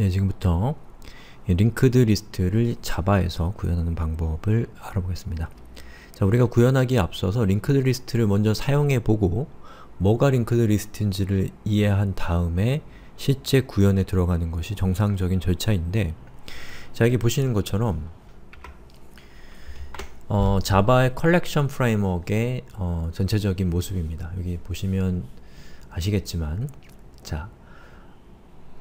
예, 지금부터 예, 링크드 리스트를 자바에서 구현하는 방법을 알아보겠습니다. 자, 우리가 구현하기에 앞서서 링크드 리스트를 먼저 사용해보고 뭐가 링크드 리스트인지를 이해한 다음에 실제 구현에 들어가는 것이 정상적인 절차인데 자, 여기 보시는 것처럼 어, 자바의 컬렉션 프레임워크의 어, 전체적인 모습입니다. 여기 보시면 아시겠지만 자,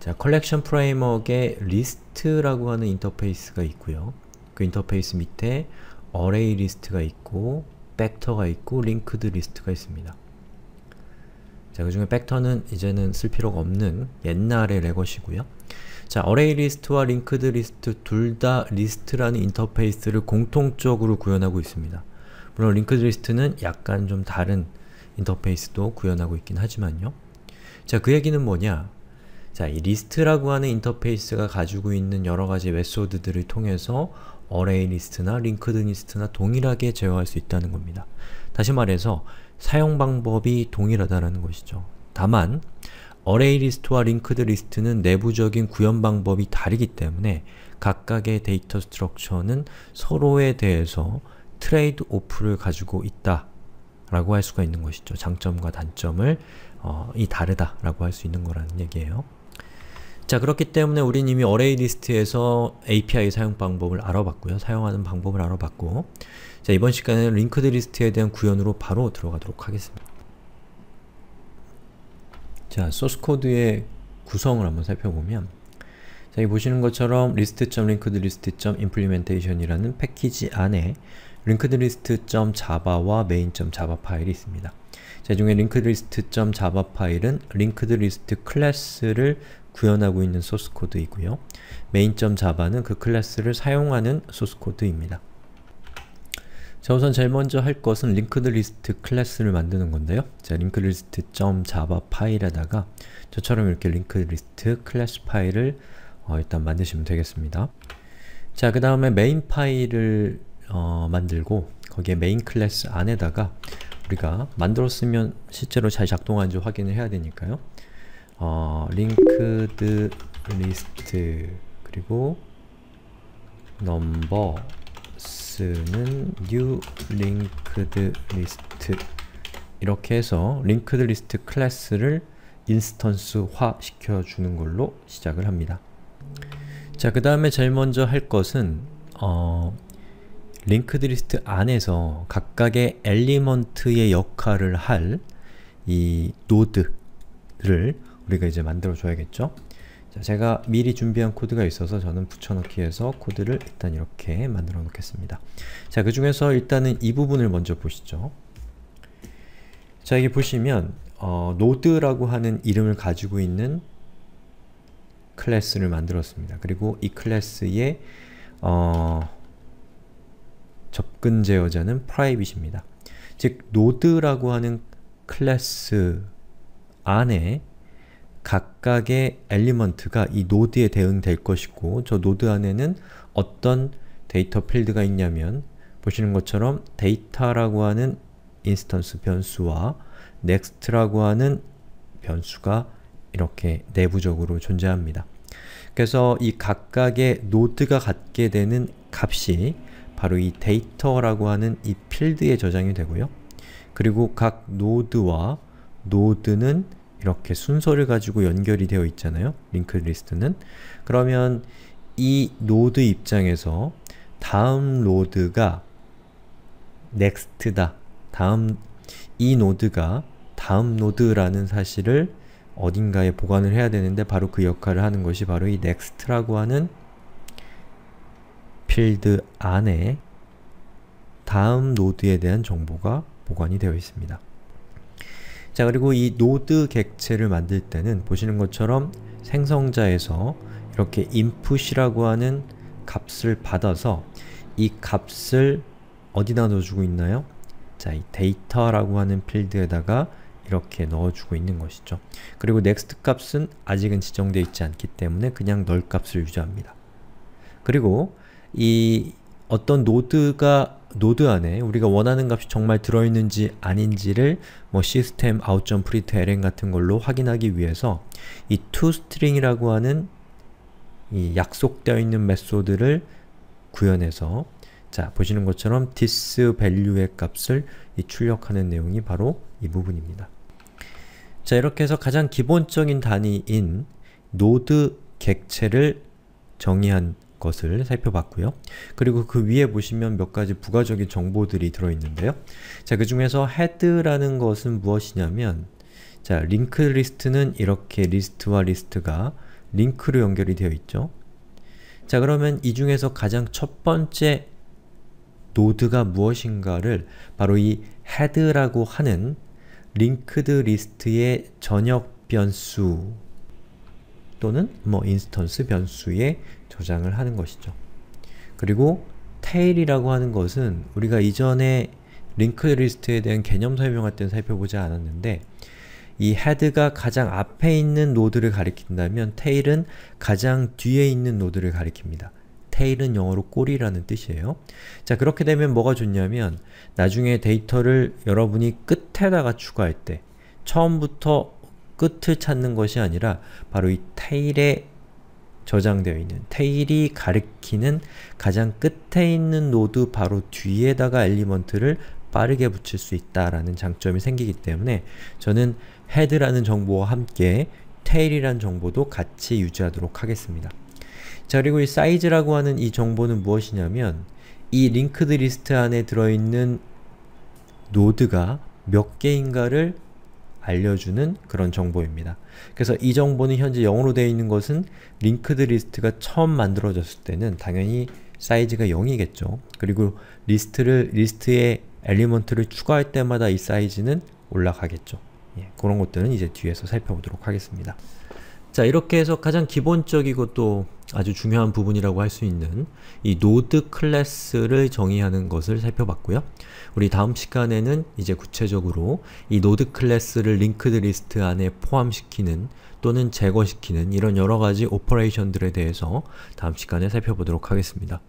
자, 컬렉션 프레임워크에 리스트라고 하는 인터페이스가 있고요. 그 인터페이스 밑에 a r 어레이 리스트가 있고 벡터가 있고 linked l i s t 가 있습니다. 자, 그 중에 벡터는 이제는 쓸 필요가 없는 옛날의 레거시고요. 자, 어레이 리스트와 linked list 둘다 리스트라는 인터페이스를 공통적으로 구현하고 있습니다. 물론 linked l i s t 는 약간 좀 다른 인터페이스도 구현하고 있긴 하지만요. 자, 그 얘기는 뭐냐? 자, 이 리스트라고 하는 인터페이스가 가지고 있는 여러가지 메소드들을 통해서 a r 어레이 리스트나 l i n 링크드 리스트나 동일하게 제어할 수 있다는 겁니다. 다시 말해서 사용 방법이 동일하다는 것이죠. 다만 a r 어레이 리스트와 l i n 링크드 리스트는 내부적인 구현 방법이 다르기 때문에 각각의 데이터 스트럭처는 서로에 대해서 트레이드 오프를 가지고 있다 라고 할 수가 있는 것이죠. 장점과 단점을 어, 이 다르다 라고 할 수 있는 거라는 얘기예요. 자 그렇기 때문에 우린 이미 array 리스트에서 API 사용 방법을 알아봤고요. 사용하는 방법을 알아봤고 자 이번 시간에는 링크드 리스트에 대한 구현으로 바로 들어가도록 하겠습니다. 자 소스 코드의 구성을 한번 살펴보면 자, 여기 보시는 것처럼 list.linkedlist.implementation이라는 패키지 안에 linkedlist.java와 main.java 파일이 있습니다. 자, 이 중에 linkedlist.java 파일은 linkedlist 클래스를 구현하고 있는 소스코드이고요. main.java는 그 클래스를 사용하는 소스코드입니다. 자 우선 제일 먼저 할 것은 링크드 리스트 클래스를 만드는 건데요. 자 링크드 리스트 .java 파일에다가 저처럼 이렇게 링크드 리스트 클래스 파일을 어, 일단 만드시면 되겠습니다. 자그 다음에 메인 파일을 어, 만들고 거기에 메인 클래스 안에다가 우리가 만들었으면 실제로 잘 작동하는지 확인을 해야 되니까요. 어, 링크드 리스트 그리고 넘버 스는 new linked 이렇게 해서 linked 클래스를 인스턴스화 시켜주는 걸로 시작을 합니다. 자, 그 다음에 제일 먼저 할 것은 어, linked 안에서 각각의 엘리먼트의 역할을 할 이 노드를 우리가 이제 만들어 줘야겠죠? 자, 제가 미리 준비한 코드가 있어서 저는 붙여넣기해서 코드를 일단 이렇게 만들어 놓겠습니다. 자, 그 중에서 일단은 이 부분을 먼저 보시죠. 자, 여기 보시면 어, 노드라고 하는 이름을 가지고 있는 클래스를 만들었습니다. 그리고 이 클래스의 어, 접근 제어자는 private입니다. 즉, 노드라고 하는 클래스 안에 각각의 엘리먼트가 이 노드에 대응될 것이고 저 노드 안에는 어떤 데이터 필드가 있냐면 보시는 것처럼 데이터라고 하는 인스턴스 변수와 next라고 하는 변수가 이렇게 내부적으로 존재합니다. 그래서 이 각각의 노드가 갖게 되는 값이 바로 이 데이터라고 하는 이 필드에 저장이 되고요. 그리고 각 노드와 노드는 이렇게 순서를 가지고 연결이 되어 있잖아요. 링크 리스트는. 그러면 이 노드 입장에서 다음 노드가 next다. 다음 이 노드가 다음 노드라는 사실을 어딘가에 보관을 해야 되는데 바로 그 역할을 하는 것이 바로 이 next라고 하는 필드 안에 다음 노드에 대한 정보가 보관이 되어 있습니다. 자 그리고 이 노드 객체를 만들 때는 보시는 것처럼 생성자에서 이렇게 input이라고 하는 값을 받아서 이 값을 어디다 넣어주고 있나요? 자, 이 데이터라고 하는 필드에다가 이렇게 넣어주고 있는 것이죠. 그리고 next 값은 아직은 지정되어 있지 않기 때문에 그냥 널 값을 유지합니다. 그리고 이 어떤 노드가 노드 안에 우리가 원하는 값이 정말 들어있는지 아닌지를 뭐 system out print ln 같은 걸로 확인하기 위해서 이 toString이라고 하는 이 약속되어 있는 메소드를 구현해서 자 보시는 것처럼 this value의 값을 출력하는 내용이 바로 이 부분입니다. 자 이렇게 해서 가장 기본적인 단위인 노드 객체를 정의한 것을 살펴봤고요. 그리고 그 위에 보시면 몇 가지 부가적인 정보들이 들어있는데요. 자, 그 중에서 h e a d 라는 것은 무엇이냐면 자, linked l i s t 는 이렇게 리스트와 리스트가 링크로 연결이 되어 있죠. 자, 그러면 이 중에서 가장 첫 번째 노드가 무엇인가를 바로 이 h e a d 라고 하는 l i n 링크드 리스트의 전역 변수 또는 뭐 인스턴스 변수에 저장을 하는 것이죠. 그리고 테일이라고 하는 것은 우리가 이전에 링크 리스트에 대한 개념 설명할 때는 살펴보지 않았는데 이 헤드가 가장 앞에 있는 노드를 가리킨다면 테일은 가장 뒤에 있는 노드를 가리킵니다. 테일은 영어로 꼬리라는 뜻이에요. 자 그렇게 되면 뭐가 좋냐면 나중에 데이터를 여러분이 끝에다가 추가할 때 처음부터 끝을 찾는 것이 아니라 바로 이 테일에 저장되어 있는 테일이 가리키는 가장 끝에 있는 노드 바로 뒤에다가 엘리먼트를 빠르게 붙일 수 있다라는 장점이 생기기 때문에 저는 헤드라는 정보와 함께 테일이란 정보도 같이 유지하도록 하겠습니다. 자 그리고 이 사이즈라고 하는 이 정보는 무엇이냐면 이 링크드 리스트 안에 들어있는 노드가 몇 개인가를 알려주는 그런 정보입니다. 그래서 이 정보는 현재 0으로 되어 있는 것은 링크드 리스트가 처음 만들어졌을 때는 당연히 사이즈가 0이겠죠. 그리고 리스트를 리스트에 엘리먼트를 추가할 때마다 이 사이즈는 올라가겠죠. 예, 그런 것들은 이제 뒤에서 살펴보도록 하겠습니다. 자 이렇게 해서 가장 기본적이고 또 아주 중요한 부분이라고 할 수 있는 이 노드 클래스를 정의하는 것을 살펴봤고요. 우리 다음 시간에는 이제 구체적으로 이 노드 클래스를 링크드 리스트 안에 포함시키는 또는 제거시키는 이런 여러가지 오퍼레이션들에 대해서 다음 시간에 살펴보도록 하겠습니다.